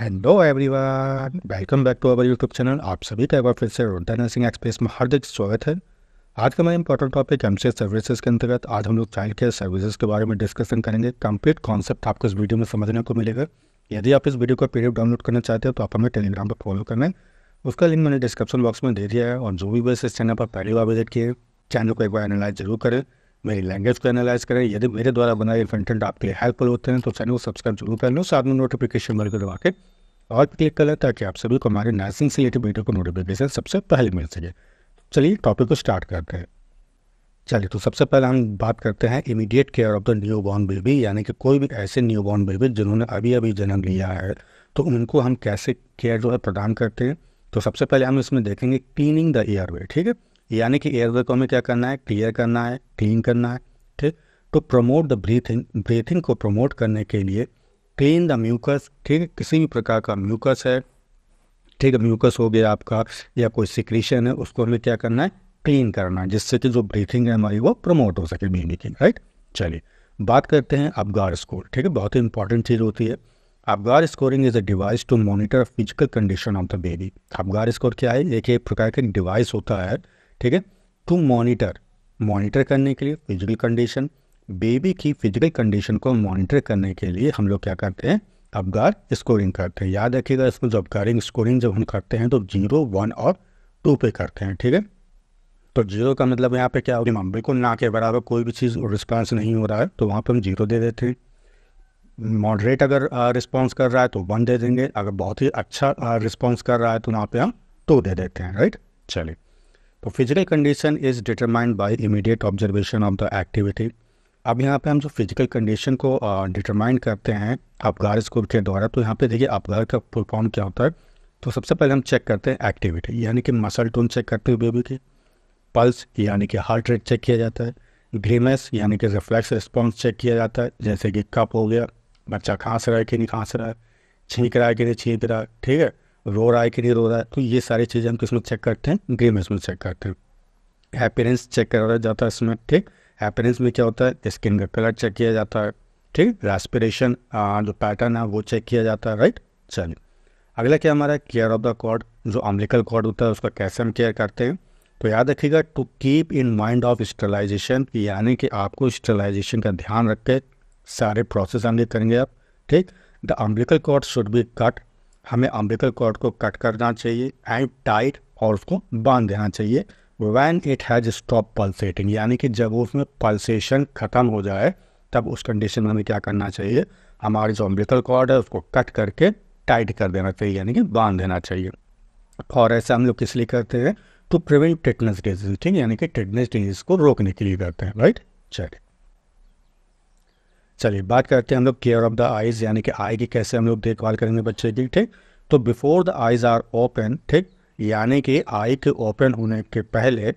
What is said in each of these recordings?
hello everyone welcome back to our YouTube channel आप सभी का एक बार फिर से रोटा नर्सिंग एक्सप्रेस में हार्दिक स्वागत है आज का मेरा इंपॉर्टेंट टॉपिक एम सर्विसेज के अंतर्गत आज हम लोग चाइल्ड केयर सर्विसेज के बारे में डिस्कशन करेंगे कंप्लीट कॉन्सेप्ट आपको इस वीडियो में समझने को मिलेगा यदि आप इस वीडियो का पी डाउनलोड करना चाहते हो तो आप हमें टेलीग्राम पर फॉलो करना है उसका लिंक मैंने डिस्क्रिप्शन बॉक्स में दे दिया है और जो भी बस इस चैनल पर पहली बार विजिट किए चैनल को एक बार एनालाइज जरूर करें मेरी लैंग्वेज को एनालाइज करें यदि मेरे द्वारा बनाए कंटेंट आपके लिए हेल्पफुल होते हैं तो चैनल को सब्सक्राइब जरूर कर लो साथ में नोटिफिकेशन बल को दबा के और क्लिक कर लें ताकि आप सभी को हमारे नर्सिंग से रिलेटेड वीडियो को नोटिफिकेशन सबसे पहले मिल सके चलिए टॉपिक को स्टार्ट करते हैं चलिए तो सबसे पहले हम बात करते हैं immediate care of the new born baby यानी कि कोई भी ऐसे न्यू बॉर्न बेबी जिन्होंने अभी अभी जन्म लिया है तो उनको हम कैसे केयर जो है प्रदान करते हैं तो सबसे पहले हम इसमें देखेंगे क्लीनिंग द एयर वे ठीक है यानी कि एयर को हमें क्या करना है क्लियर करना है क्लीन करना है ठीक to promote the breathing breathing को प्रमोट करने के लिए क्लीन द म्यूकस ठीक किसी भी प्रकार का म्यूकस है ठीक म्यूकस हो गया आपका या कोई सिक्रीशन है उसको हमें क्या करना है क्लीन करना है जिससे कि जो ब्रीथिंग है हमारी वो प्रमोट हो सके बेबी की राइट चलिए बात करते हैं अबगार स्कोर ठीक है बहुत ही इंपॉर्टेंट चीज़ होती है Apgar scoring is a device to monitor physical condition of the baby Apgar score क्या है एक एक प्रकार का डिवाइस होता है ठीक है टू मॉनिटर मॉनिटर करने के लिए फिजिकल कंडीशन बेबी की फिजिकल कंडीशन को मॉनिटर करने के लिए हम लोग क्या करते हैं अबगार स्कोरिंग करते हैं याद रखिएगा इसमें जो अबगारिंग स्कोरिंग जब हम करते हैं तो जीरो वन और टू पे करते हैं ठीक है तो जीरो का मतलब यहाँ पे क्या होगा बिल्कुल ना के बराबर कोई भी चीज़ रिस्पॉन्स नहीं हो रहा है तो वहाँ पर हम जीरो दे देते हैं मॉडरेट अगर रिस्पॉन्स कर रहा है तो वन दे देंगे अगर बहुत ही अच्छा रिस्पॉन्स कर रहा है तो वहाँ पे हम टू दे देते हैं राइट चलिए तो physical condition is determined by immediate observation of the activity अब यहाँ पे हम जो फिजिकल कंडीशन को डिटरमाइन करते हैं अपगार स्कोप के द्वारा तो यहाँ पे देखिए अपगार का परफॉर्म क्या होता है तो सबसे पहले हम चेक करते हैं एक्टिविटी यानी कि मसल टोन चेक करते हैं बेबी की पल्स यानी कि हार्ट रेट चेक किया जाता है ग्रीमेस यानी कि रिफ्लेक्स रिस्पॉन्स चेक किया जाता है जैसे कि कप हो गया बच्चा खांस रहा है कि नहीं खांस रहा है छींक रहा है कि नहीं छींक रहा है ठीक है रो रहा है कि नहीं रो रहा है तो ये सारी चीज़ें हम किसमें चेक करते हैं ग्रे इसमें चेक करते हैं हैप्पीनेस चेक करा जाता है इसमें ठीक हैप्पीनेस में क्या होता है स्किन का कलर चेक किया जाता है ठीक रेस्पिरेशन जो पैटर्न है वो चेक किया जाता है राइट चलिए अगला क्या हमारा केयर ऑफ द कॉर्ड जो अम्बलिकल कॉर्ड होता है उसका कैसे हम केयर करते हैं तो याद रखिएगा to keep in mind of sterilisation यानी कि आपको स्टरलाइजेशन का ध्यान रख के सारे प्रोसेस आगे करेंगे आप ठीक the umbilical cord should be cut हमें अम्बिकल कॉर्ड को कट करना चाहिए एंड टाइट और उसको बांध देना चाहिए when it has stop pulsating यानी कि जब उसमें पल्सेशन ख़त्म हो जाए तब उस कंडीशन में हमें क्या करना चाहिए हमारी जो अम्बिकल कॉर्ड है उसको कट करके टाइट कर देना चाहिए यानी कि बांध देना चाहिए और ऐसे हम लोग किस लिए करते हैं टू प्रिवेंट टिटनेस डिजीज ठीक यानी कि टिटनेस डिजीज को रोकने के लिए करते हैं राइट चलिए चलिए बात करते हैं हम लोग केयर ऑफ द आईज यानी कि आई की कैसे हम लोग देखभाल करेंगे बच्चे की ठीक तो before the eyes are open ठीक यानी कि आई के ओपन होने के पहले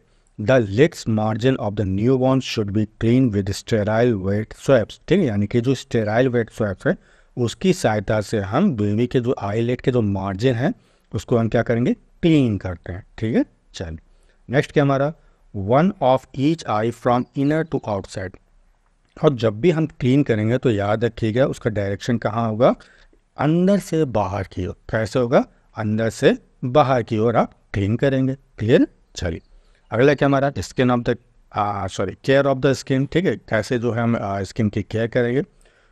the lids margin of the new born should be clean with sterile wet swabs ठीक यानी कि जो स्टेराइल वेट स्वेप्स है उसकी सहायता से हम बेबी के जो आई लेट के जो मार्जिन है उसको हम क्या करेंगे क्लीन करते हैं ठीक है चलिए नेक्स्ट क्या हमारा one of each eye from inner to outside और जब भी हम क्लीन करेंगे तो याद रखिएगा उसका डायरेक्शन कहाँ होगा अंदर से बाहर की ओर कैसे होगा अंदर से बाहर की ओर आप क्लीन करेंगे क्लियर चलिए अगला क्या हमारा skin of the sorry care of the skin ठीक है कैसे जो है हम स्किन की केयर करेंगे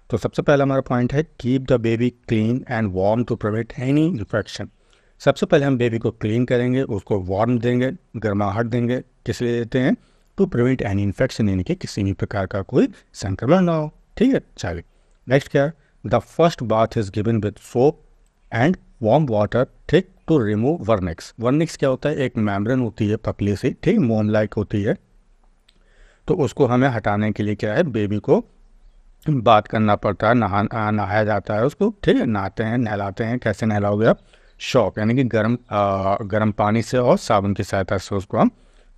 तो सबसे पहला हमारा पॉइंट है keep the baby clean and warm to prevent any infection सबसे पहले हम बेबी को क्लीन करेंगे उसको वार्म देंगे गर्माहट देंगे किस लिए देते हैं टू प्रिवेंट एनी इन्फेक्शन यानी कि किसी भी प्रकार का कोई संक्रमण ना हो ठीक है चाहिए नेक्स्ट क्या है the first bath is given with soap and warm water ठीक टू रिमूव वर्निक्स वर्निक्स क्या होता है एक मैमरन होती है पतली सी ठीक मोम लाइक होती है तो उसको हमें हटाने के लिए क्या है बेबी को बात करना पड़ता है नहा नहाया जाता है उसको ठीक है नहाते हैं नहलाते हैं कैसे नहलाओगे आप शॉक यानी कि गर्म गर्म पानी से और साबुन की सहायता से उसको हम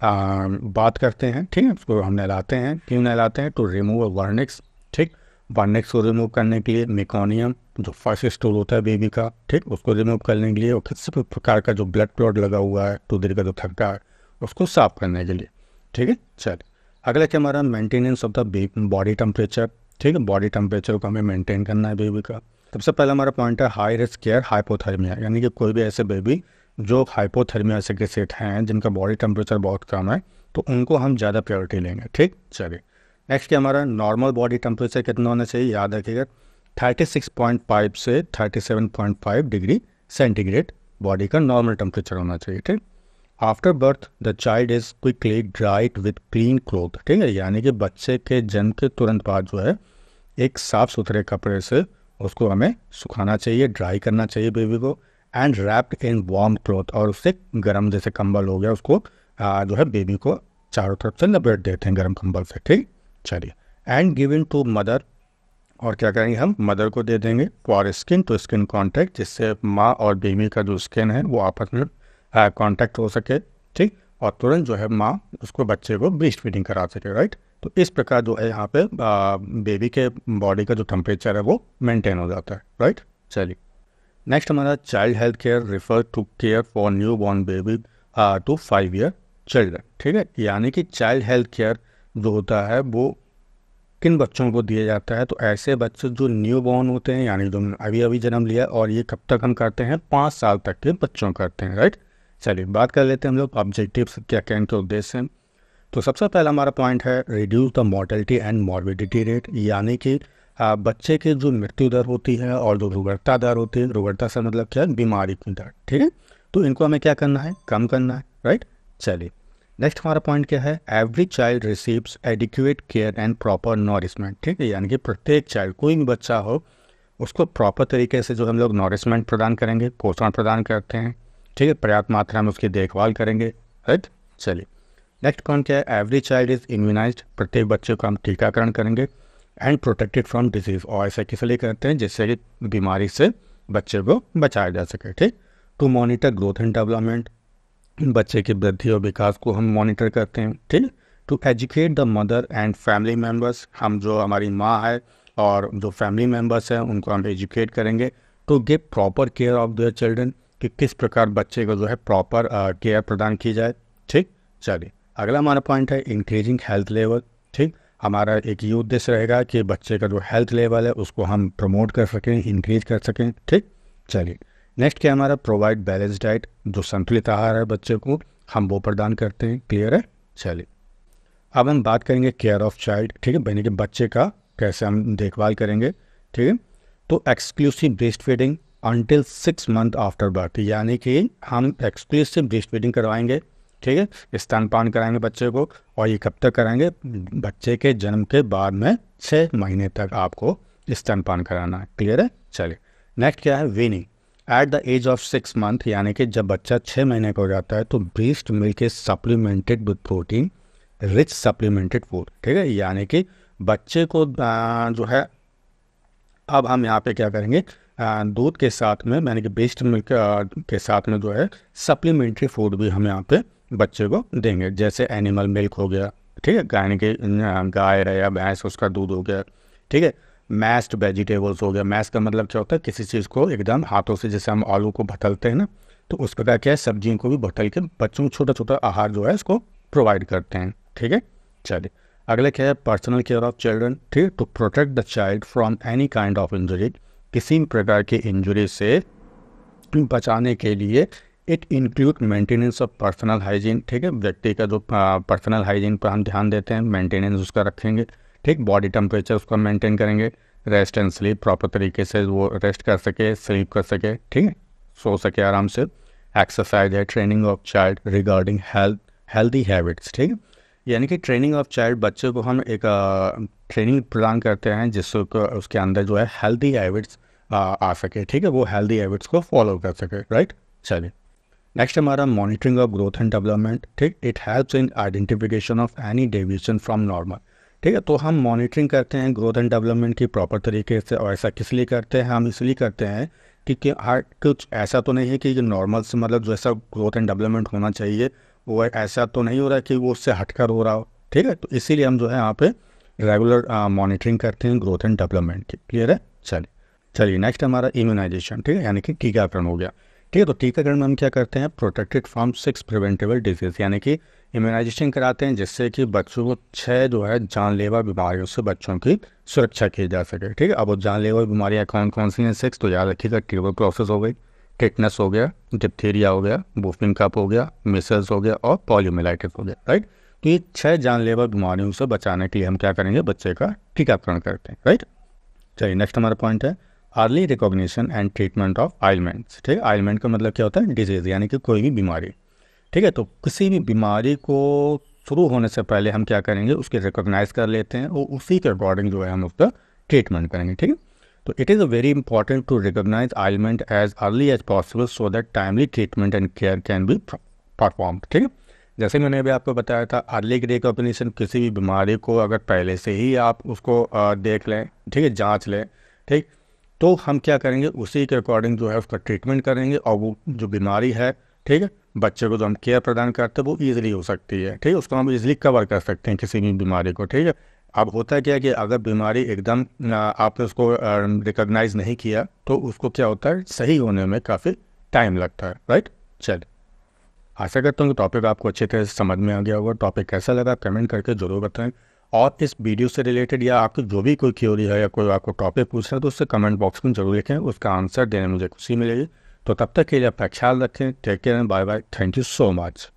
बात करते हैं ठीक है उसको हम नहलाते हैं क्यों नहलाते हैं टू रिमूव अ वर्निक्स ठीक वर्निक्स को रिमूव करने के लिए मेकोनियम जो फर्स्ट स्टोर होता है बेबी का ठीक उसको रिमूव करने के लिए और किसी भी प्रकार का जो ब्लड क्लॉट लगा हुआ है तो देर का जो थक्का है उसको साफ करने के लिए ठीक है चलिए अगला क्या हमारा maintenance of the body temperature ठीक है बॉडी टेम्परेचर को हमें मेंटेन करना है बेबी का सबसे पहला हमारा पॉइंट है हाई रिस्क केयर हाइपोथर्मिया यानी कि कोई भी ऐसे बेबी जो हाइपोथर्मिया से सेट हैं जिनका बॉडी टेम्परेचर बहुत कम है तो उनको हम ज़्यादा प्योरिटी लेंगे ठीक चलिए नेक्स्ट क्या हमारा नॉर्मल बॉडी टेम्परेचर कितना होना चाहिए याद रखिएगा फाइव से फाइव डिग्री सेंटीग्रेड बॉडी का नॉर्मल टेम्परेचर होना चाहिए ठीक after birth the child is quickly dried with clean cloth ठीक है यानी कि बच्चे के जन्म के तुरंत बाद जो है एक साफ़ सुथरे कपड़े से उसको हमें सुखाना चाहिए ड्राई करना चाहिए बेबी को and wrapped in warm cloth और उससे गर्म जैसे कंबल हो गया उसको आ, जो है बेबी को चारों तरफ से लपेट देते हैं गर्म कंबल से ठीक चलिए एंड इन टू मदर और क्या करेंगे हम मदर को दे देंगे for skin to skin contact जिससे माँ और बेबी का जो स्किन है वो आपस में कॉन्टैक्ट हो सके ठीक और तुरंत जो है माँ उसको बच्चे को ब्रीस्ट फीडिंग करा सके राइट तो इस प्रकार जो है यहाँ पे बेबी के बॉडी का जो टेम्परेचर है वो मेंटेन हो जाता है राइट चलिए नेक्स्ट हमारा child health care refer to care for new born baby to five year children ठीक है यानी कि चाइल्ड हेल्थ केयर जो होता है वो किन बच्चों को दिया जाता है तो ऐसे बच्चे जो न्यू बॉर्न होते हैं यानी जो अभी अभी जन्म लिया और ये कब तक हम करते हैं पाँच साल तक के बच्चों करते हैं राइट चलिए बात कर लेते हैं हम लोग ऑब्जेक्टिव्स क्या क्या तो उद्देश्य हैं तो सबसे पहला हमारा पॉइंट है reduce the mortality and morbidity rate यानी कि बच्चे के जो मृत्यु दर होती है और जो रुगड़ता दर होती है रुगड़ता से मतलब क्या है बीमारी की दर ठीक है तो इनको हमें क्या करना है कम करना है राइट चलिए नेक्स्ट हमारा पॉइंट क्या है every child receives adequate care and proper nourishment ठीक है यानी कि प्रत्येक चाइल्ड कोई भी बच्चा हो उसको प्रॉपर तरीके से जो हम लोग नॉरिशमेंट प्रदान करेंगे पोषण प्रदान करते हैं ठीक है पर्याप्त मात्रा में उसकी देखभाल करेंगे राइट चलिए नेक्स्ट पॉइंट क्या है एवरी चाइल्ड इज इम्यूनाइज प्रत्येक बच्चे को हम टीकाकरण करेंगे एंड प्रोटेक्टेड फ्रॉम डिजीज़ और ऐसा किस लिए करते हैं जिससे बीमारी से बच्चे को बचाया जा सके ठीक to monitor growth and development बच्चे की वृद्धि और विकास को हम मॉनिटर करते हैं ठीक to educate the mother and family members हम जो हमारी माँ है और जो फैमिली मेम्बर्स हैं उनको हम एजुकेट करेंगे to give proper care of their children कि किस प्रकार बच्चे को जो है प्रॉपर केयर प्रदान की जाए ठीक चलिए अगला हमारा पॉइंट है इंक्रीजिंग हेल्थ लेवल ठीक हमारा एक ये उद्देश्य रहेगा कि बच्चे का जो हेल्थ लेवल है उसको हम प्रमोट कर सकें इंक्रीज कर सकें ठीक चलिए नेक्स्ट क्या हमारा प्रोवाइड बैलेंस डाइट जो संतुलित आहार है बच्चे को हम वो प्रदान करते हैं क्लियर है चलिए अब हम बात करेंगे केयर ऑफ चाइल्ड ठीक है यानी कि बच्चे का कैसे हम देखभाल करेंगे ठीक है तो exclusive breast feeding until six month after birth यानी कि हम एक्सक्लूसिव ब्रेस्ट फीडिंग करवाएंगे ठीक है स्तनपान कराएंगे बच्चे को और ये कब तक कराएंगे बच्चे के जन्म के बाद में छः महीने तक आपको स्तनपान कराना है क्लियर है चलिए नेक्स्ट क्या है weaning at the age of six month यानी कि जब बच्चा छः महीने का हो जाता है तो breast milk is supplemented with protein rich supplemented food ठीक है यानी कि बच्चे को जो है अब हम यहाँ पे क्या करेंगे दूध के साथ में यानी कि बेस्ट मिल्क के साथ में जो है सप्लीमेंट्री फूड भी हम यहाँ पे बच्चे को देंगे जैसे एनिमल मिल्क हो गया ठीक है यानी कि गाय रहे या भैंस उसका दूध हो गया ठीक है मैस्ड वेजिटेबल्स हो गया मैस का मतलब क्या होता है किसी चीज़ को एकदम हाथों से जैसे हम आलू को भटलते हैं ना तो उस प्रकार क्या है सब्जियों को भी भटल के बच्चों को छोटा छोटा आहार जो है उसको प्रोवाइड करते हैं ठीक है चलिए अगला क्या है पर्सनल केयर ऑफ चिल्ड्रन ठीक to protect the child from any kind of injury किसी प्रकार की इंजरी से बचाने के लिए it include maintenance of personal hygiene ठीक है व्यक्ति का जो पर्सनल हाइजीन पर हम ध्यान देते हैं मेंटेनेंस उसका रखेंगे ठीक बॉडी टेम्परेचर उसका मेंटेन करेंगे रेस्ट एंड स्लीप प्रॉपर तरीके से वो रेस्ट कर सके स्लीप कर सके ठीक है सो सके आराम से एक्सरसाइज है training of child regarding health healthy habits ठीक है यानी कि ट्रेनिंग ऑफ चाइल्ड बच्चे को हम एक ट्रेनिंग प्रदान करते हैं जिससे उसके अंदर जो है हेल्दी हैबिट्स आ सके ठीक है वो हेल्दी हैबिट्स को फॉलो कर सके राइट चलिए नेक्स्ट हमारा monitoring of growth and development ठीक it helps in identification of any deviation from normal ठीक है तो हम मॉनिटरिंग करते हैं ग्रोथ एंड डेवलपमेंट की प्रॉपर तरीके से और ऐसा किस लिए करते हैं हम इसलिए करते हैं कि हर कुछ ऐसा तो नहीं है कि नॉर्मल से मतलब जो ऐसा ग्रोथ एंड डेवलपमेंट होना चाहिए वो ऐसा तो नहीं हो रहा है कि वो उससे हटकर हो रहा हो ठीक है तो इसीलिए हम जो है यहाँ पे रेगुलर मॉनिटरिंग करते हैं ग्रोथ एंड डेवलपमेंट की क्लियर है चलिए चलिए नेक्स्ट हमारा इम्यूनाइजेशन ठीक है यानी कि टीकाकरण हो गया ठीक है तो टीकाकरण में हम क्या करते हैं protected from six preventable disease यानी कि इम्यूनाइजेशन कराते हैं जिससे कि बच्चों को छः जो है जानलेवा बीमारियों से बच्चों की सुरक्षा की जा सके ठीक है अब वो जानलेवा बीमारियाँ कौन कौन सी हैं सिक्स तो याद रखिएगा प्रोसेस हो गई टिटनेस हो गया डिप्थीरिया हो गया बुफिंग कप हो गया मिसल्स हो गया और पॉलीमिलाइटिस हो गया राइट तो ये छः जानलेवा बीमारियों से बचाने के लिए हम क्या करेंगे बच्चे का टीकाकरण करते हैं राइट चलिए नेक्स्ट हमारा पॉइंट है early recognition and treatment of ailments ठीक है आइलमेंट का मतलब क्या होता है डिजीज़ यानी कि कोई भी बीमारी ठीक है तो किसी भी बीमारी को शुरू होने से पहले हम क्या करेंगे उसके रिकॉग्नाइज कर लेते हैं और उसी के अकॉर्डिंग जो है हम उसका ट्रीटमेंट करेंगे ठीक है तो it is a very important to recognise ailment as early as possible so that timely treatment and care can be perform ठीक है जैसे मैंने अभी आपको बताया था अर्ली रिकॉग्निशन किसी भी बीमारी को अगर पहले से ही आप उसको देख लें ठीक है जाँच लें ठीक तो हम क्या करेंगे उसी के अकॉर्डिंग जो है उसका ट्रीटमेंट करेंगे और वो जो बीमारी है ठीक है बच्चे को जो तो हम केयर प्रदान करते हैं वो ईजिली हो सकती है ठीक है उसको हम ईजिली कवर कर सकते हैं किसी भी बीमारी को ठीक है अब होता है क्या है कि अगर बीमारी एकदम आपने उसको रिकोगनाइज नहीं किया तो उसको क्या होता है सही होने में काफ़ी टाइम लगता है राइट चल आशा करता हूँ कि टॉपिक आपको अच्छे तरह से समझ में आ गया होगा टॉपिक कैसा लगा कमेंट करके ज़रूर बताएं और इस वीडियो से रिलेटेड या आपकी जो भी कोई थ्योरी है या कोई आपको टॉपिक पूछ रहा है तो उससे कमेंट बॉक्स में जरूर लिखें उसका आंसर देने में मुझे खुशी मिलेगी तो तब तक के लिए अपना ख्याल रखें take care bye bye thank you so much